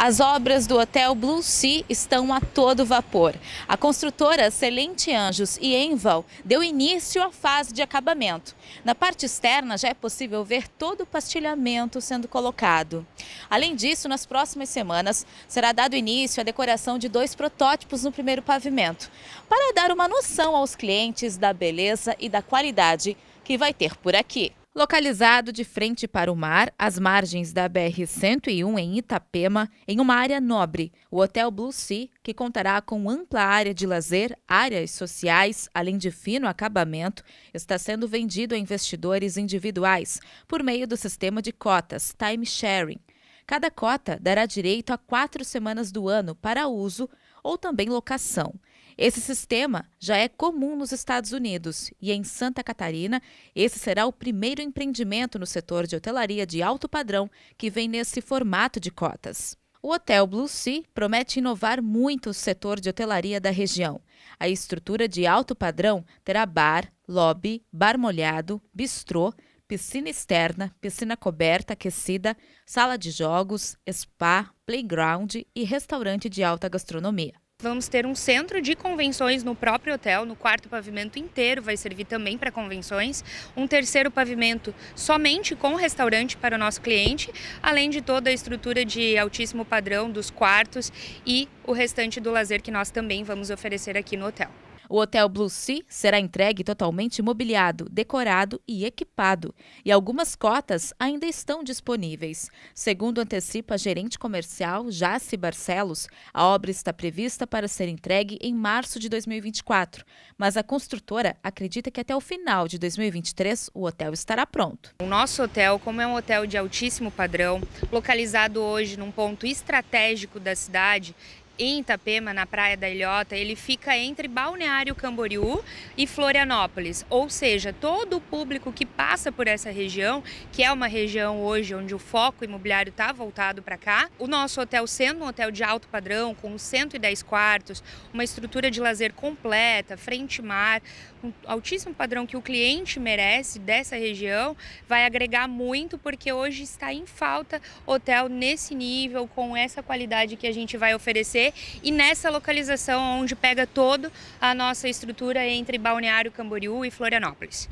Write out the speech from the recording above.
As obras do Hotel Blue Sea estão a todo vapor. A construtora Excelente Anjos e Enval deu início à fase de acabamento. Na parte externa já é possível ver todo o pastilhamento sendo colocado. Além disso, nas próximas semanas será dado início à decoração de dois protótipos no primeiro pavimento, para dar uma noção aos clientes da beleza e da qualidade que vai ter por aqui. Localizado de frente para o mar, às margens da BR-101 em Itapema, em uma área nobre, o Hotel Blue Sea, que contará com ampla área de lazer, áreas sociais, além de fino acabamento, está sendo vendido a investidores individuais por meio do sistema de cotas Time Sharing. Cada cota dará direito a quatro semanas do ano para uso ou também locação. Esse sistema já é comum nos Estados Unidos e em Santa Catarina, esse será o primeiro empreendimento no setor de hotelaria de alto padrão que vem nesse formato de cotas. O Hotel Blue Sea promete inovar muito o setor de hotelaria da região. A estrutura de alto padrão terá bar, lobby, bar molhado, bistrô, piscina externa, piscina coberta aquecida, sala de jogos, spa, playground e restaurante de alta gastronomia. Vamos ter um centro de convenções no próprio hotel, no quarto pavimento inteiro vai servir também para convenções, um terceiro pavimento somente com restaurante para o nosso cliente, além de toda a estrutura de altíssimo padrão dos quartos e o restante do lazer que nós também vamos oferecer aqui no hotel. O Hotel Blue Sea será entregue totalmente mobiliado, decorado e equipado, e algumas cotas ainda estão disponíveis. Segundo antecipa a gerente comercial Jace Barcelos, a obra está prevista para ser entregue em março de 2024, mas a construtora acredita que até o final de 2023 o hotel estará pronto. O nosso hotel, como é um hotel de altíssimo padrão, localizado hoje num ponto estratégico da cidade, em Itapema, na Praia da Ilhota, ele fica entre Balneário Camboriú e Florianópolis. Ou seja, todo o público que passa por essa região, que é uma região hoje onde o foco imobiliário está voltado para cá, o nosso hotel sendo um hotel de alto padrão, com 110 quartos, uma estrutura de lazer completa, frente mar, um altíssimo padrão que o cliente merece dessa região, vai agregar muito porque hoje está em falta hotel nesse nível, com essa qualidade que a gente vai oferecer e nessa localização onde pega todo a nossa estrutura entre Balneário Camboriú e Florianópolis.